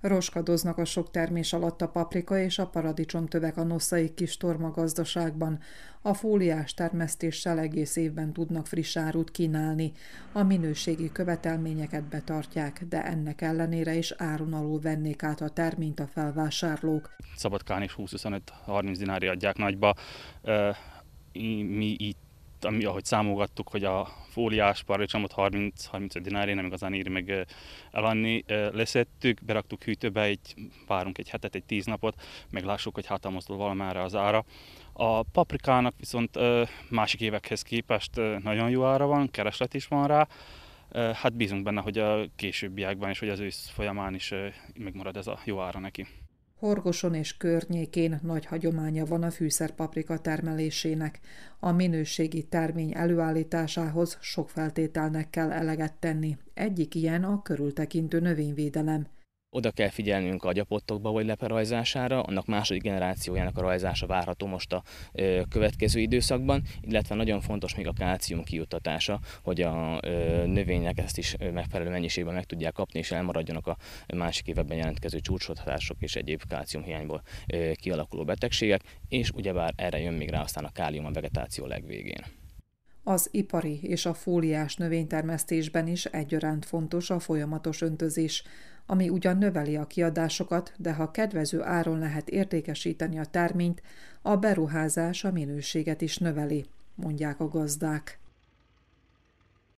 Roskadoznak a sok termés alatt a paprika és a paradicsom tövek a noszai kis tormagazdaságban. A fóliás termesztéssel egész évben tudnak friss árut kínálni. A minőségi követelményeket betartják, de ennek ellenére is áron alul vennék át a terményt a felvásárlók. Szabadkán is 20-25-30 dinári adják nagyba. Mi itt ami, ahogy számogattuk, hogy a fóliás paradicsomot 30-35 dinári nem igazán ír meg elanni. Leszettük, beraktuk hűtőbe, egy, várunk egy hetet, egy tíz napot, lássuk, hogy hát mozdul valamára az ára. A paprikának viszont másik évekhez képest nagyon jó ára van, kereslet is van rá. Hát bízunk benne, hogy a későbbiekben és hogy az ősz folyamán is megmarad ez a jó ára neki. Horgoson és környékén nagy hagyománya van a fűszerpaprika termelésének. A minőségi termény előállításához sok feltételnek kell eleget tenni. Egyik ilyen a körültekintő növényvédelem. Oda kell figyelnünk a gyapottokba vagy leperajzására, annak második generációjának a rajzása várható most a ö, következő időszakban, illetve nagyon fontos még a kálcium kijuttatása, hogy a ö, növények ezt is megfelelő mennyiségben meg tudják kapni, és elmaradjanak a másik években jelentkező csúcsodhatások és egyéb kálciumhiányból ö, kialakuló betegségek, és ugyebár erre jön még rá aztán a kálium a vegetáció legvégén. Az ipari és a fóliás növénytermesztésben is egyaránt fontos a folyamatos öntözés ami ugyan növeli a kiadásokat, de ha kedvező áron lehet értékesíteni a terményt, a beruházás a minőséget is növeli, mondják a gazdák.